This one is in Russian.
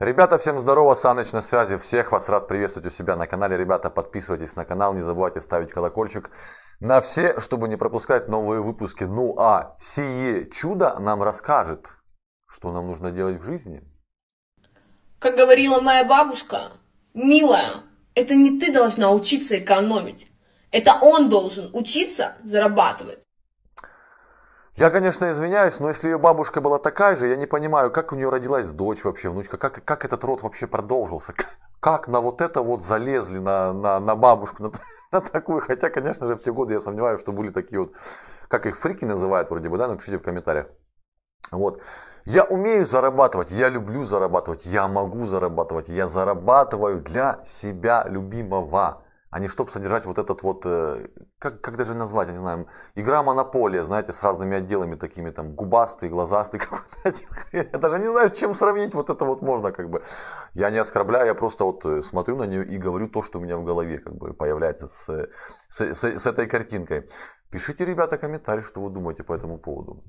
Ребята, всем здорово, Саныч на связи, всех вас рад приветствовать у себя на канале. Ребята, подписывайтесь на канал, не забывайте ставить колокольчик на все, чтобы не пропускать новые выпуски. Ну а сие чудо нам расскажет, что нам нужно делать в жизни. Как говорила моя бабушка, милая, это не ты должна учиться экономить, это он должен учиться зарабатывать. Я, конечно, извиняюсь, но если ее бабушка была такая же, я не понимаю, как у нее родилась дочь вообще, внучка, как, как этот род вообще продолжился, как на вот это вот залезли, на, на, на бабушку, на, на такую. Хотя, конечно же, в те годы я сомневаюсь, что были такие вот, как их фрики называют вроде бы, да, напишите в комментариях. Вот. Я умею зарабатывать, я люблю зарабатывать, я могу зарабатывать, я зарабатываю для себя любимого а не чтобы содержать вот этот вот, э, как, как даже назвать, я не знаю, игра монополия, знаете, с разными отделами такими, там, губастый, глазастый какой-то Я даже не знаю, с чем сравнить вот это вот можно, как бы. Я не оскорбляю, я просто вот э, смотрю на нее и говорю то, что у меня в голове, как бы, появляется с, э, с, с, с этой картинкой. Пишите, ребята, комментарии, что вы думаете по этому поводу.